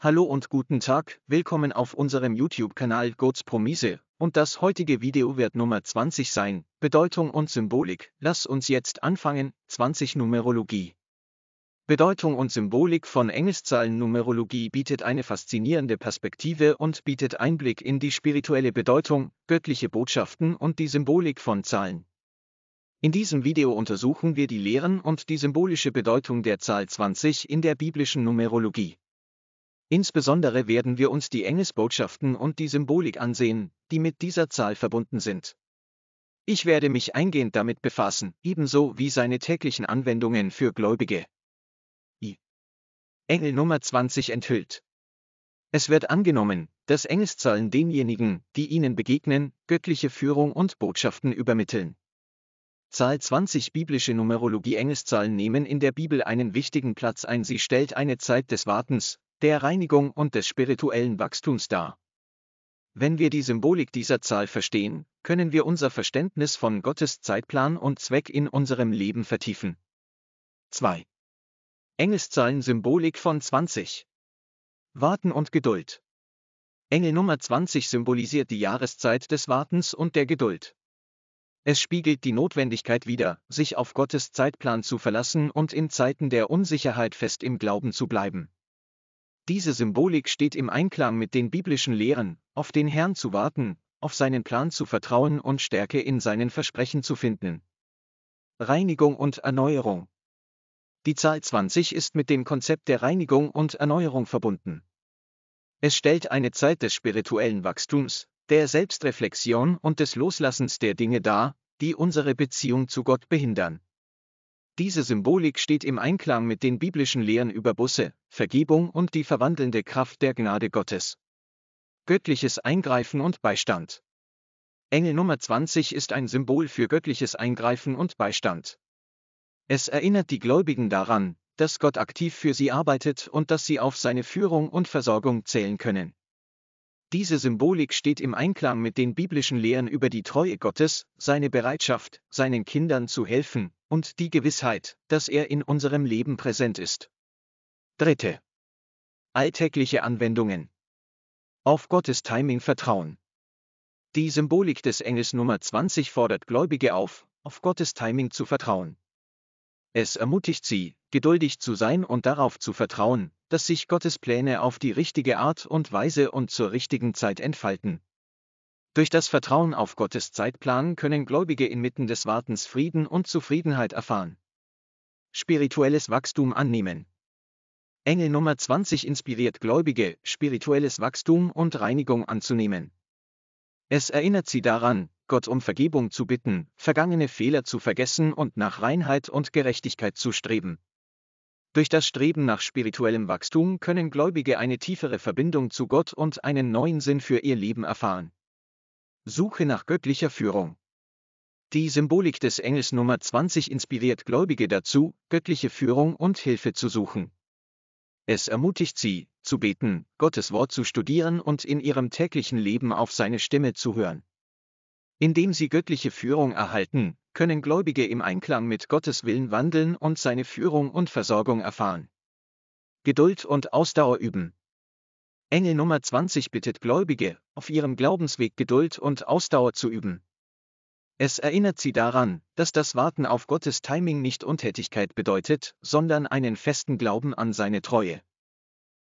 Hallo und guten Tag, willkommen auf unserem YouTube-Kanal Gods Promise, und das heutige Video wird Nummer 20 sein, Bedeutung und Symbolik, lass uns jetzt anfangen, 20 Numerologie. Bedeutung und Symbolik von Engelszahlen-Numerologie bietet eine faszinierende Perspektive und bietet Einblick in die spirituelle Bedeutung, göttliche Botschaften und die Symbolik von Zahlen. In diesem Video untersuchen wir die Lehren und die symbolische Bedeutung der Zahl 20 in der biblischen Numerologie. Insbesondere werden wir uns die Engelsbotschaften und die Symbolik ansehen, die mit dieser Zahl verbunden sind. Ich werde mich eingehend damit befassen, ebenso wie seine täglichen Anwendungen für Gläubige. I. Engel Nummer 20 enthüllt. Es wird angenommen, dass Engelszahlen denjenigen, die ihnen begegnen, göttliche Führung und Botschaften übermitteln. Zahl 20 Biblische Numerologie Engelszahlen nehmen in der Bibel einen wichtigen Platz ein. Sie stellt eine Zeit des Wartens, der Reinigung und des spirituellen Wachstums dar. Wenn wir die Symbolik dieser Zahl verstehen, können wir unser Verständnis von Gottes Zeitplan und Zweck in unserem Leben vertiefen. 2. Engelszahlen-Symbolik von 20. Warten und Geduld. Engel Nummer 20 symbolisiert die Jahreszeit des Wartens und der Geduld. Es spiegelt die Notwendigkeit wider, sich auf Gottes Zeitplan zu verlassen und in Zeiten der Unsicherheit fest im Glauben zu bleiben. Diese Symbolik steht im Einklang mit den biblischen Lehren, auf den Herrn zu warten, auf seinen Plan zu vertrauen und Stärke in seinen Versprechen zu finden. Reinigung und Erneuerung. Die Zahl 20 ist mit dem Konzept der Reinigung und Erneuerung verbunden. Es stellt eine Zeit des spirituellen Wachstums, der Selbstreflexion und des Loslassens der Dinge dar, die unsere Beziehung zu Gott behindern. Diese Symbolik steht im Einklang mit den biblischen Lehren über Busse, Vergebung und die verwandelnde Kraft der Gnade Gottes. Göttliches Eingreifen und Beistand. Engel Nummer 20 ist ein Symbol für göttliches Eingreifen und Beistand. Es erinnert die Gläubigen daran, dass Gott aktiv für sie arbeitet und dass sie auf seine Führung und Versorgung zählen können. Diese Symbolik steht im Einklang mit den biblischen Lehren über die Treue Gottes, seine Bereitschaft, seinen Kindern zu helfen, und die Gewissheit, dass er in unserem Leben präsent ist. Dritte. Alltägliche Anwendungen. Auf Gottes Timing vertrauen. Die Symbolik des Engels Nummer 20 fordert Gläubige auf, auf Gottes Timing zu vertrauen. Es ermutigt sie, geduldig zu sein und darauf zu vertrauen, dass sich Gottes Pläne auf die richtige Art und Weise und zur richtigen Zeit entfalten. Durch das Vertrauen auf Gottes Zeitplan können Gläubige inmitten des Wartens Frieden und Zufriedenheit erfahren. Spirituelles Wachstum annehmen. Engel Nummer 20 inspiriert Gläubige, spirituelles Wachstum und Reinigung anzunehmen. Es erinnert sie daran, Gott um Vergebung zu bitten, vergangene Fehler zu vergessen und nach Reinheit und Gerechtigkeit zu streben. Durch das Streben nach spirituellem Wachstum können Gläubige eine tiefere Verbindung zu Gott und einen neuen Sinn für ihr Leben erfahren. Suche nach göttlicher Führung. Die Symbolik des Engels Nummer 20 inspiriert Gläubige dazu, göttliche Führung und Hilfe zu suchen. Es ermutigt sie, zu beten, Gottes Wort zu studieren und in ihrem täglichen Leben auf seine Stimme zu hören. Indem sie göttliche Führung erhalten, können Gläubige im Einklang mit Gottes Willen wandeln und seine Führung und Versorgung erfahren. Geduld und Ausdauer üben. Engel Nummer 20 bittet Gläubige, auf ihrem Glaubensweg Geduld und Ausdauer zu üben. Es erinnert sie daran, dass das Warten auf Gottes Timing nicht Untätigkeit bedeutet, sondern einen festen Glauben an seine Treue.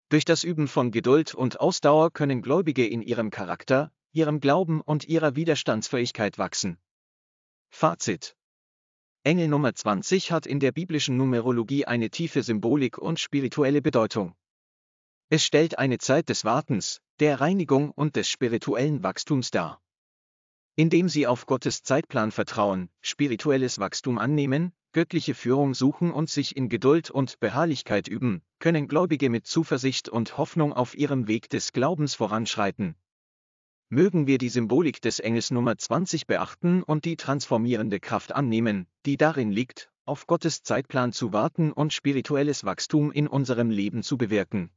Durch das Üben von Geduld und Ausdauer können Gläubige in ihrem Charakter, ihrem Glauben und ihrer Widerstandsfähigkeit wachsen. Fazit. Engel Nummer 20 hat in der biblischen Numerologie eine tiefe Symbolik und spirituelle Bedeutung. Es stellt eine Zeit des Wartens, der Reinigung und des spirituellen Wachstums dar. Indem sie auf Gottes Zeitplan vertrauen, spirituelles Wachstum annehmen, göttliche Führung suchen und sich in Geduld und Beharrlichkeit üben, können Gläubige mit Zuversicht und Hoffnung auf ihrem Weg des Glaubens voranschreiten, mögen wir die Symbolik des Engels Nummer 20 beachten und die transformierende Kraft annehmen, die darin liegt, auf Gottes Zeitplan zu warten und spirituelles Wachstum in unserem Leben zu bewirken.